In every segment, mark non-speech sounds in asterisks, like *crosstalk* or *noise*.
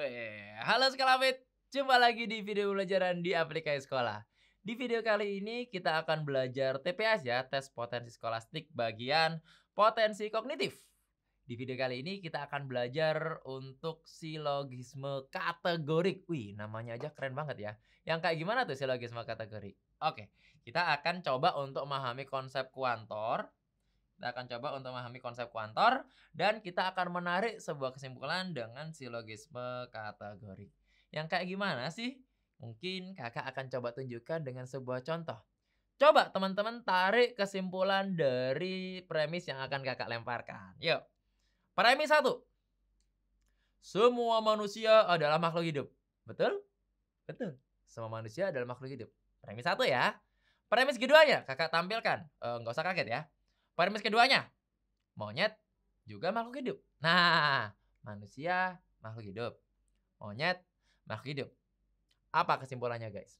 Weh, halo sekolahmate, jumpa lagi di video pelajaran di aplikasi sekolah. Di video kali ini kita akan belajar TPS ya, tes potensi skolastik bagian potensi kognitif. Di video kali ini kita akan belajar untuk silogisme kategorik. Wih, namanya aja keren banget ya. Yang kayak gimana tuh silogisme kategorik? Oke, kita akan coba untuk memahami konsep kuantor, kita akan coba untuk memahami konsep kuantor dan kita akan menarik sebuah kesimpulan dengan silogisme kategori. Yang kayak gimana sih? Mungkin kakak akan coba tunjukkan dengan sebuah contoh. Coba teman-teman tarik kesimpulan dari premis yang akan kakak lemparkan. Yuk. Premis satu. Semua manusia adalah makhluk hidup. Betul? Betul. Semua manusia adalah makhluk hidup. Premis satu ya. Premis keduanya kakak tampilkan. Eh, nggak usah kaget ya. Parameter keduanya, monyet juga makhluk hidup. Nah, manusia makhluk hidup, monyet makhluk hidup. Apa kesimpulannya guys?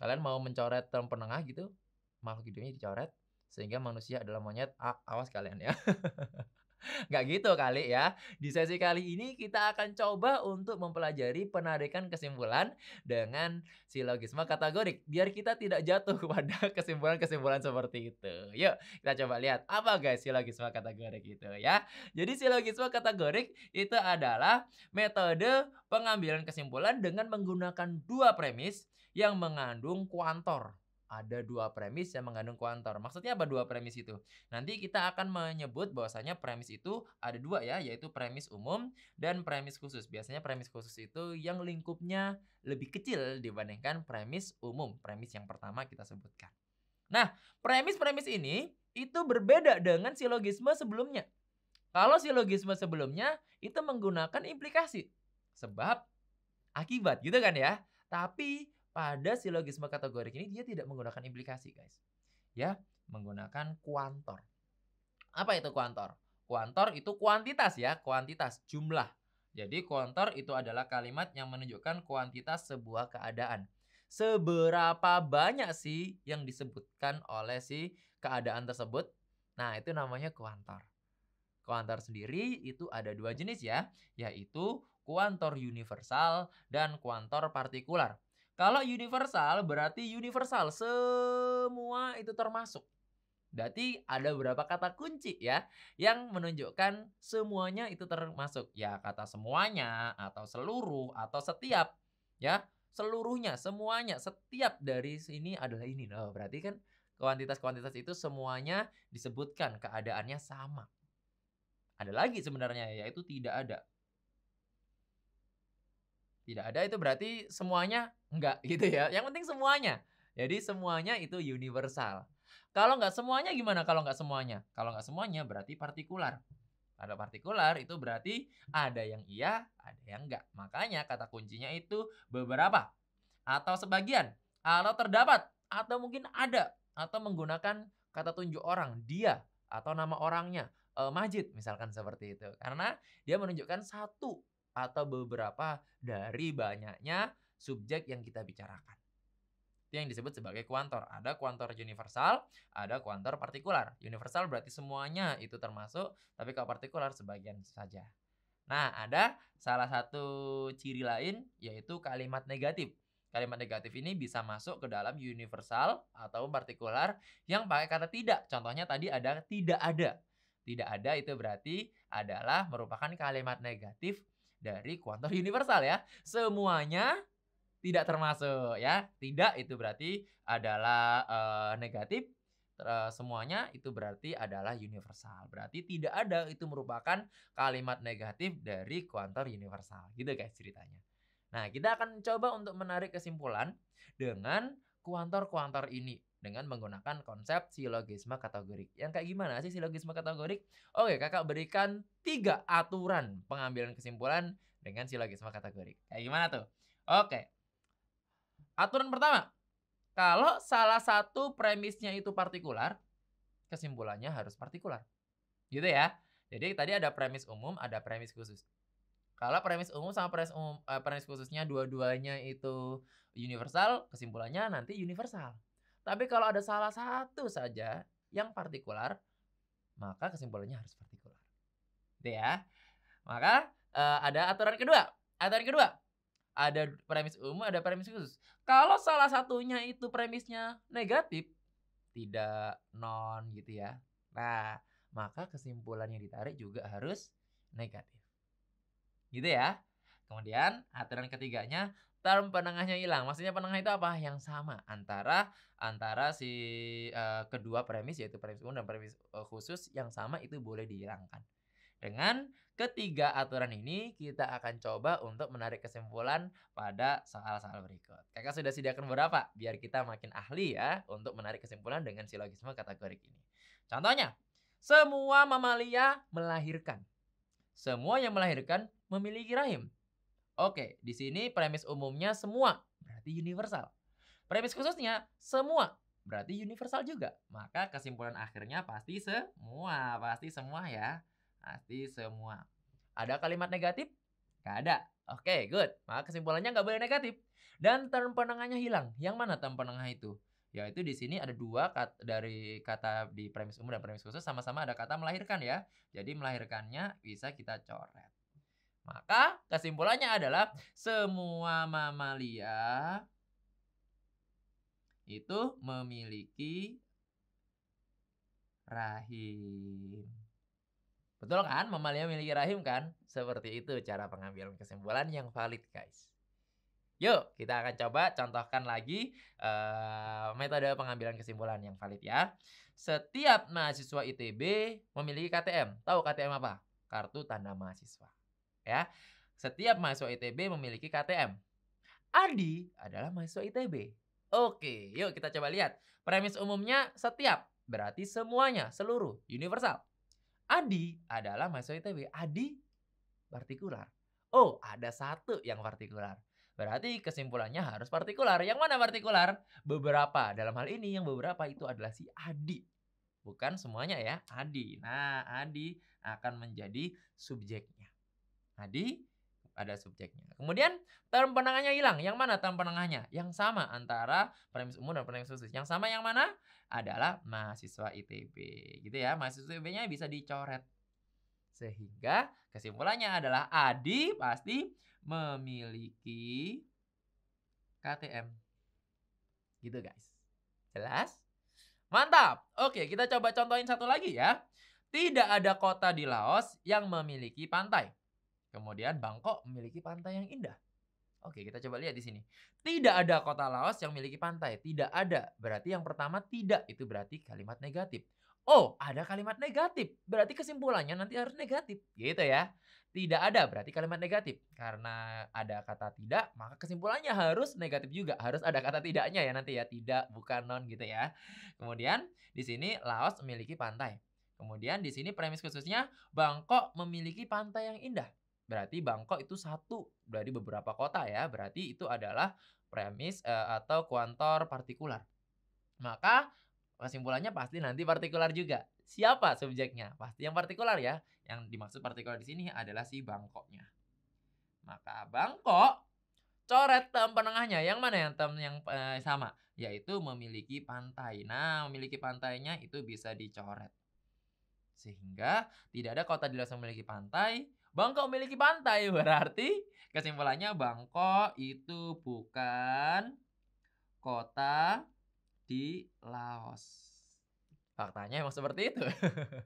Kalian mau mencoret term penengah gitu? Makhluk hidupnya dicoret sehingga manusia adalah monyet. awas kalian ya. *laughs* Nggak gitu kali ya. Di sesi kali ini kita akan coba untuk mempelajari penarikan kesimpulan dengan silogisme kategorik. Biar kita tidak jatuh kepada *laughs* kesimpulan-kesimpulan seperti itu. Yuk kita coba lihat apa guys silogisme kategorik itu ya. Jadi silogisme kategorik itu adalah metode pengambilan kesimpulan dengan menggunakan dua premis yang mengandung kuantor ada dua premis yang mengandung kuantor. Maksudnya apa dua premis itu? Nanti kita akan menyebut bahwasanya premis itu ada dua ya, yaitu premis umum dan premis khusus. Biasanya premis khusus itu yang lingkupnya lebih kecil dibandingkan premis umum, premis yang pertama kita sebutkan. Nah, premis-premis ini itu berbeda dengan silogisme sebelumnya. Kalau silogisme sebelumnya itu menggunakan implikasi, sebab, akibat gitu kan ya. Tapi pada silogisme kategorik ini dia tidak menggunakan implikasi, guys. Ya, menggunakan kuantor. Apa itu kuantor? Kuantor itu kuantitas ya, kuantitas jumlah. Jadi kuantor itu adalah kalimat yang menunjukkan kuantitas sebuah keadaan. Seberapa banyak sih yang disebutkan oleh si keadaan tersebut? Nah, itu namanya kuantor. Kuantor sendiri itu ada dua jenis ya, yaitu kuantor universal dan kuantor partikular. Kalau universal berarti universal semua itu termasuk. Berarti ada beberapa kata kunci ya yang menunjukkan semuanya itu termasuk. Ya kata semuanya atau seluruh atau setiap ya seluruhnya semuanya setiap dari sini adalah ini. Nah, berarti kan kuantitas-kuantitas itu semuanya disebutkan keadaannya sama. Ada lagi sebenarnya yaitu tidak ada tidak ada itu berarti semuanya enggak *laughs* gitu ya. Yang penting semuanya. Jadi semuanya itu universal. Kalau enggak semuanya gimana kalau enggak semuanya? Kalau enggak semuanya berarti partikular. Ada partikular itu berarti ada yang iya, ada yang enggak. Makanya kata kuncinya itu beberapa atau sebagian atau terdapat atau mungkin ada atau menggunakan kata tunjuk orang dia atau nama orangnya eh, Majid misalkan seperti itu karena dia menunjukkan satu atau beberapa dari banyaknya subjek yang kita bicarakan. Itu yang disebut sebagai kuantor. Ada kuantor universal, ada kuantor partikular. Universal berarti semuanya itu termasuk, tapi kalau partikular sebagian saja. Nah, ada salah satu ciri lain yaitu kalimat negatif. Kalimat negatif ini bisa masuk ke dalam universal atau partikular yang pakai kata tidak. Contohnya tadi ada tidak ada. Tidak ada itu berarti adalah merupakan kalimat negatif dari kuantor universal ya. Semuanya tidak termasuk ya. Tidak itu berarti adalah uh, negatif uh, semuanya itu berarti adalah universal. Berarti tidak ada itu merupakan kalimat negatif dari kuantor universal. Gitu guys ceritanya. Nah, kita akan coba untuk menarik kesimpulan dengan kuantor-kuantor ini dengan menggunakan konsep silogisme kategorik. Yang kayak gimana sih silogisme kategorik? Oke, kakak berikan tiga aturan pengambilan kesimpulan dengan silogisme kategorik. Kayak gimana tuh? Oke. Aturan pertama, kalau salah satu premisnya itu partikular, kesimpulannya harus partikular. Gitu ya. Jadi tadi ada premis umum, ada premis khusus. Kalau premis umum sama premis, umum, eh, premis khususnya dua-duanya itu universal, kesimpulannya nanti universal. Tapi kalau ada salah satu saja yang partikular, maka kesimpulannya harus partikular. Gitu ya. Maka uh, ada aturan kedua. Aturan kedua. Ada premis umum, ada premis khusus. Kalau salah satunya itu premisnya negatif, tidak non gitu ya. Nah, maka kesimpulannya ditarik juga harus negatif. Gitu ya. Kemudian aturan ketiganya term penengahnya hilang. Maksudnya penengah itu apa? Yang sama antara antara si uh, kedua premis yaitu premis umum dan premis uh, khusus yang sama itu boleh dihilangkan. Dengan ketiga aturan ini kita akan coba untuk menarik kesimpulan pada soal-soal berikut. Kakak sudah sediakan berapa? biar kita makin ahli ya untuk menarik kesimpulan dengan silogisme kategorik ini. Contohnya, semua mamalia melahirkan. Semua yang melahirkan memiliki rahim. Oke, di sini premis umumnya semua berarti universal. Premis khususnya semua berarti universal juga. Maka kesimpulan akhirnya pasti semua, pasti semua ya. Pasti semua. Ada kalimat negatif? Gak ada. Oke, good. Maka kesimpulannya nggak boleh negatif. Dan term penengahnya hilang. Yang mana term penengah itu? Yaitu di sini ada dua kata, dari kata di premis umum dan premis khusus sama-sama ada kata melahirkan ya. Jadi melahirkannya bisa kita coret. Maka kesimpulannya adalah semua mamalia itu memiliki rahim. Betul kan? Mamalia memiliki rahim kan? Seperti itu cara pengambilan kesimpulan yang valid guys. Yuk, kita akan coba contohkan lagi uh, metode pengambilan kesimpulan yang valid ya. Setiap mahasiswa ITB memiliki KTM. Tahu KTM apa? Kartu Tanda Mahasiswa ya. Setiap mahasiswa ITB memiliki KTM. Adi adalah mahasiswa ITB. Oke, yuk kita coba lihat. Premis umumnya setiap berarti semuanya, seluruh, universal. Adi adalah mahasiswa ITB. Adi partikular. Oh, ada satu yang partikular. Berarti kesimpulannya harus partikular. Yang mana partikular? Beberapa. Dalam hal ini yang beberapa itu adalah si Adi. Bukan semuanya ya, Adi. Nah, Adi akan menjadi subjek. Adi nah, ada subjeknya. Kemudian term penangannya hilang. Yang mana term penangannya? Yang sama antara premis umum dan premis khusus. Yang sama yang mana? Adalah mahasiswa ITB. Gitu ya. Mahasiswa ITB-nya bisa dicoret. Sehingga kesimpulannya adalah Adi pasti memiliki KTM. Gitu guys. Jelas? Mantap. Oke, kita coba contohin satu lagi ya. Tidak ada kota di Laos yang memiliki pantai. Kemudian Bangkok memiliki pantai yang indah. Oke, kita coba lihat di sini. Tidak ada kota Laos yang memiliki pantai. Tidak ada. Berarti yang pertama tidak itu berarti kalimat negatif. Oh, ada kalimat negatif. Berarti kesimpulannya nanti harus negatif. Gitu ya. Tidak ada berarti kalimat negatif. Karena ada kata tidak, maka kesimpulannya harus negatif juga. Harus ada kata tidaknya ya nanti ya. Tidak, bukan non gitu ya. Kemudian di sini Laos memiliki pantai. Kemudian di sini premis khususnya Bangkok memiliki pantai yang indah. Berarti Bangkok itu satu dari beberapa kota ya. Berarti itu adalah premis uh, atau kuantor partikular. Maka kesimpulannya pasti nanti partikular juga. Siapa subjeknya? Pasti yang partikular ya. Yang dimaksud partikular di sini adalah si Bangkoknya. Maka Bangkok coret term penengahnya yang mana yang term yang eh, sama yaitu memiliki pantai. Nah, memiliki pantainya itu bisa dicoret. Sehingga tidak ada kota jelas memiliki pantai, Bangkok memiliki pantai *laughs* berarti kesimpulannya Bangkok itu bukan kota di Laos. Faktanya emang seperti itu.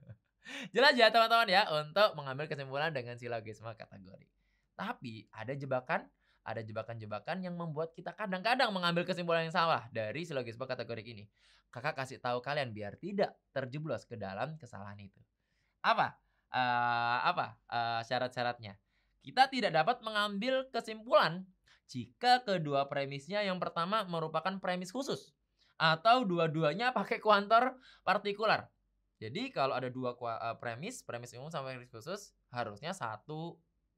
*laughs* Jelas ya teman-teman ya untuk mengambil kesimpulan dengan silogisme kategori. Tapi ada jebakan, ada jebakan-jebakan yang membuat kita kadang-kadang mengambil kesimpulan yang salah dari silogisme kategori ini. Kakak kasih tahu kalian biar tidak terjeblos ke dalam kesalahan itu. Apa? uh, apa uh, syarat-syaratnya. Kita tidak dapat mengambil kesimpulan jika kedua premisnya yang pertama merupakan premis khusus atau dua-duanya pakai kuantor partikular. Jadi kalau ada dua uh, premis, premis umum sama premis khusus, harusnya satu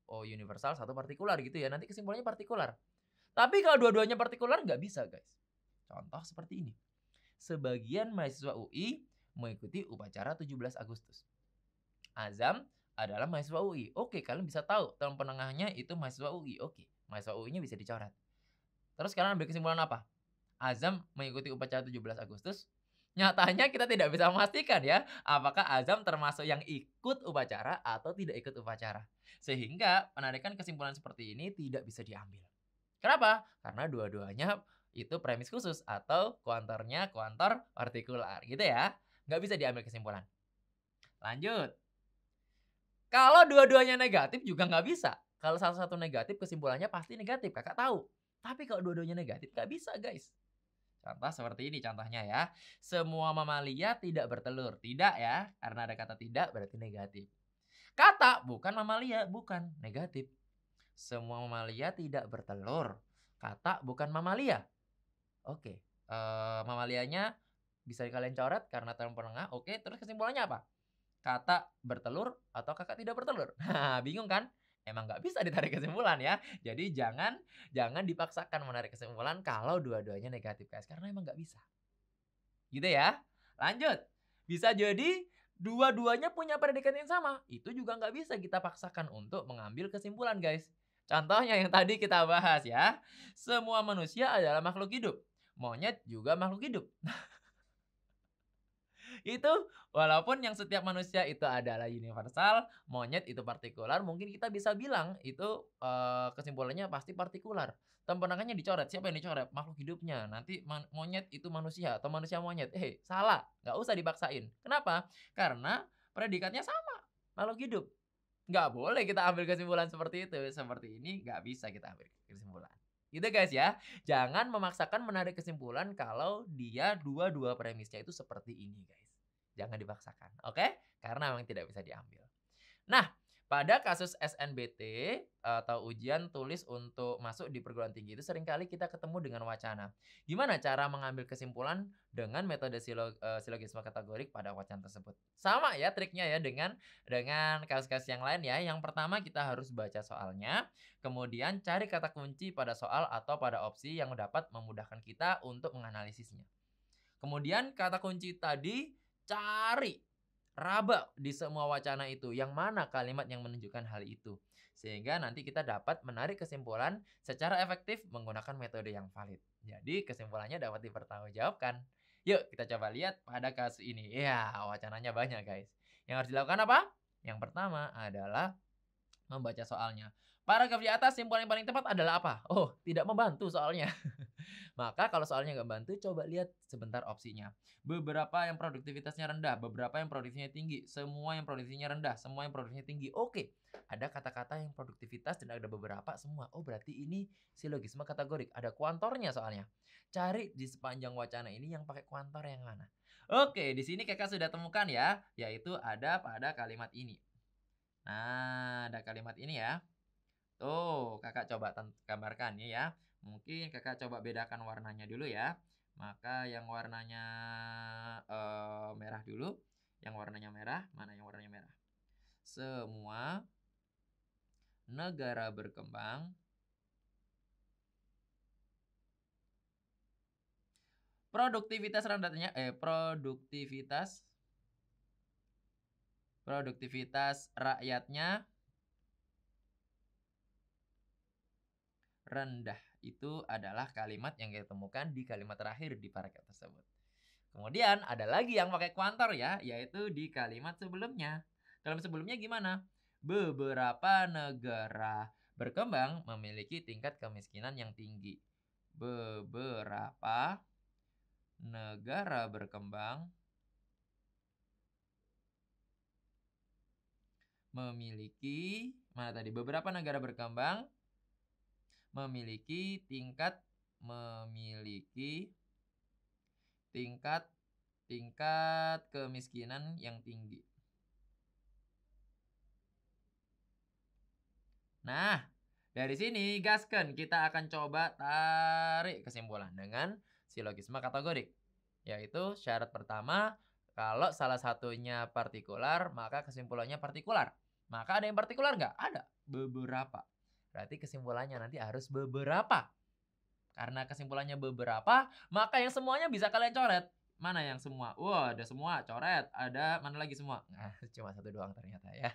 oh, universal, satu partikular gitu ya. Nanti kesimpulannya partikular. Tapi kalau dua-duanya partikular nggak bisa guys. Contoh seperti ini. Sebagian mahasiswa UI mengikuti upacara 17 Agustus. Azam adalah mahasiswa UI. Oke, kalian bisa tahu tahun penengahnya itu mahasiswa UI. Oke, mahasiswa UI-nya bisa dicoret. Terus kalian ambil kesimpulan apa? Azam mengikuti upacara 17 Agustus. Nyatanya kita tidak bisa memastikan ya, apakah Azam termasuk yang ikut upacara atau tidak ikut upacara. Sehingga penarikan kesimpulan seperti ini tidak bisa diambil. Kenapa? Karena dua-duanya itu premis khusus atau kuantornya kuantor partikular gitu ya. Nggak bisa diambil kesimpulan. Lanjut. Kalau dua-duanya negatif juga nggak bisa. Kalau salah satu negatif kesimpulannya pasti negatif, kakak tahu. Tapi kalau dua-duanya negatif nggak bisa guys. Contoh seperti ini contohnya ya. Semua mamalia tidak bertelur. Tidak ya, karena ada kata tidak berarti negatif. Kata bukan mamalia, bukan negatif. Semua mamalia tidak bertelur. Kata bukan mamalia. Oke, okay. uh, eh, mamalianya bisa kalian coret karena term penengah. Oke, okay. terus kesimpulannya apa? kakak bertelur atau kakak tidak bertelur? *laughs* bingung kan? Emang nggak bisa ditarik kesimpulan ya. Jadi jangan jangan dipaksakan menarik kesimpulan kalau dua-duanya negatif guys karena emang nggak bisa. Gitu ya. Lanjut. Bisa jadi dua-duanya punya predikat yang sama. Itu juga nggak bisa kita paksakan untuk mengambil kesimpulan guys. Contohnya yang tadi kita bahas ya. Semua manusia adalah makhluk hidup. Monyet juga makhluk hidup. *laughs* itu walaupun yang setiap manusia itu adalah universal, monyet itu partikular, mungkin kita bisa bilang itu uh, kesimpulannya pasti partikular. Tempenangannya dicoret, siapa yang dicoret? Makhluk hidupnya. Nanti monyet itu manusia atau manusia monyet. Eh, salah. Nggak usah dipaksain. Kenapa? Karena predikatnya sama. Makhluk hidup nggak boleh kita ambil kesimpulan seperti itu seperti ini nggak bisa kita ambil kesimpulan gitu guys ya jangan memaksakan menarik kesimpulan kalau dia dua-dua premisnya itu seperti ini guys Jangan dipaksakan, oke? Okay? Karena memang tidak bisa diambil. Nah, pada kasus SNBT atau ujian tulis untuk masuk di perguruan tinggi itu seringkali kita ketemu dengan wacana. Gimana cara mengambil kesimpulan dengan metode silog eh, silogisme kategorik pada wacana tersebut? Sama ya triknya ya dengan dengan kasus-kasus yang lain ya. Yang pertama kita harus baca soalnya, kemudian cari kata kunci pada soal atau pada opsi yang dapat memudahkan kita untuk menganalisisnya. Kemudian kata kunci tadi cari raba di semua wacana itu yang mana kalimat yang menunjukkan hal itu sehingga nanti kita dapat menarik kesimpulan secara efektif menggunakan metode yang valid jadi kesimpulannya dapat dipertanggungjawabkan yuk kita coba lihat pada kasus ini ya wacananya banyak guys yang harus dilakukan apa yang pertama adalah membaca soalnya paragraf di atas simpulan yang paling tepat adalah apa oh tidak membantu soalnya *laughs* Maka kalau soalnya nggak bantu, coba lihat sebentar opsinya. Beberapa yang produktivitasnya rendah, beberapa yang produksinya tinggi, semua yang produksinya rendah, semua yang produksinya tinggi. Oke, ada kata-kata yang produktivitas dan ada beberapa semua. Oh, berarti ini silogisme kategorik. Ada kuantornya soalnya. Cari di sepanjang wacana ini yang pakai kuantor yang mana. Oke, di sini kakak sudah temukan ya, yaitu ada pada kalimat ini. Nah, ada kalimat ini ya. Tuh, kakak coba gambarkan ya. Mungkin kakak coba bedakan warnanya dulu ya. Maka yang warnanya uh, merah dulu. Yang warnanya merah, mana yang warnanya merah? Semua negara berkembang produktivitas rendahnya eh produktivitas produktivitas rakyatnya rendah itu adalah kalimat yang kita temukan di kalimat terakhir di paragraf tersebut. Kemudian ada lagi yang pakai kuantor ya, yaitu di kalimat sebelumnya. Kalimat sebelumnya gimana? Beberapa negara berkembang memiliki tingkat kemiskinan yang tinggi. Beberapa negara berkembang memiliki mana tadi beberapa negara berkembang memiliki tingkat memiliki tingkat tingkat kemiskinan yang tinggi. Nah, dari sini gaskan kita akan coba tarik kesimpulan dengan silogisme kategorik, yaitu syarat pertama kalau salah satunya partikular maka kesimpulannya partikular. Maka ada yang partikular nggak? Ada beberapa. Berarti kesimpulannya nanti harus beberapa. Karena kesimpulannya beberapa, maka yang semuanya bisa kalian coret. Mana yang semua? Wah, ada semua, coret. Ada mana lagi semua? Nah, *laughs* cuma satu doang ternyata ya.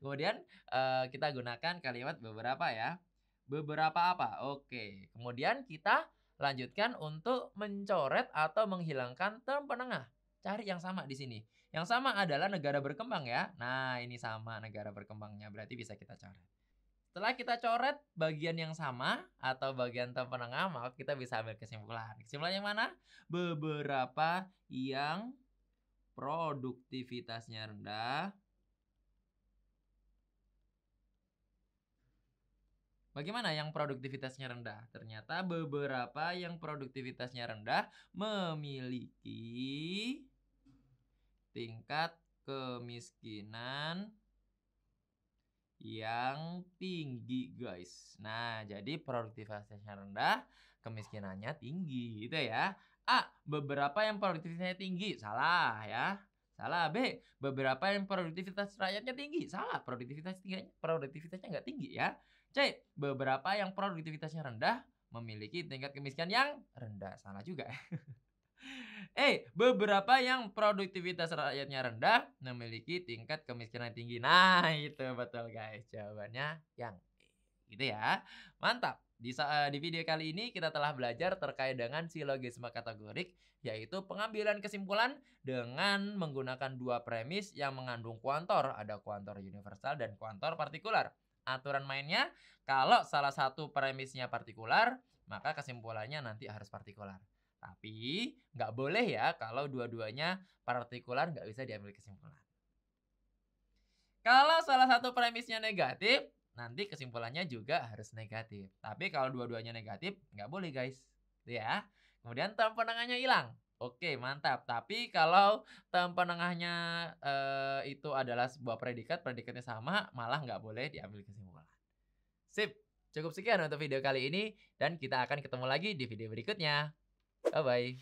Kemudian uh, kita gunakan kalimat beberapa ya. Beberapa apa? Oke. Kemudian kita lanjutkan untuk mencoret atau menghilangkan term penengah. Cari yang sama di sini. Yang sama adalah negara berkembang ya. Nah, ini sama negara berkembangnya berarti bisa kita coret. Setelah kita coret bagian yang sama atau bagian terpenengah, maka kita bisa ambil kesimpulan. Kesimpulan yang mana? Beberapa yang produktivitasnya rendah. Bagaimana yang produktivitasnya rendah? Ternyata beberapa yang produktivitasnya rendah memiliki tingkat kemiskinan yang tinggi guys. Nah, jadi produktivitasnya rendah, kemiskinannya tinggi gitu ya. A. Beberapa yang produktivitasnya tinggi. Salah ya. Salah. B. Beberapa yang produktivitas rakyatnya tinggi. Salah. Produktivitas tinggi, produktivitasnya nggak tinggi ya. C. Beberapa yang produktivitasnya rendah memiliki tingkat kemiskinan yang rendah. Salah juga. *laughs* Eh, beberapa yang produktivitas rakyatnya rendah memiliki tingkat kemiskinan tinggi. Nah, itu betul guys. Jawabannya yang gitu ya. Mantap. Di, eh, di video kali ini kita telah belajar terkait dengan silogisme kategorik yaitu pengambilan kesimpulan dengan menggunakan dua premis yang mengandung kuantor, ada kuantor universal dan kuantor partikular. Aturan mainnya kalau salah satu premisnya partikular, maka kesimpulannya nanti harus partikular. Tapi nggak boleh ya kalau dua-duanya partikular nggak bisa diambil kesimpulan. Kalau salah satu premisnya negatif, nanti kesimpulannya juga harus negatif. Tapi kalau dua-duanya negatif, nggak boleh guys. Gitu ya. Kemudian term penengahnya hilang. Oke, mantap. Tapi kalau term penengahnya eh, itu adalah sebuah predikat, predikatnya sama, malah nggak boleh diambil kesimpulan. Sip, cukup sekian untuk video kali ini, dan kita akan ketemu lagi di video berikutnya. Bye bye.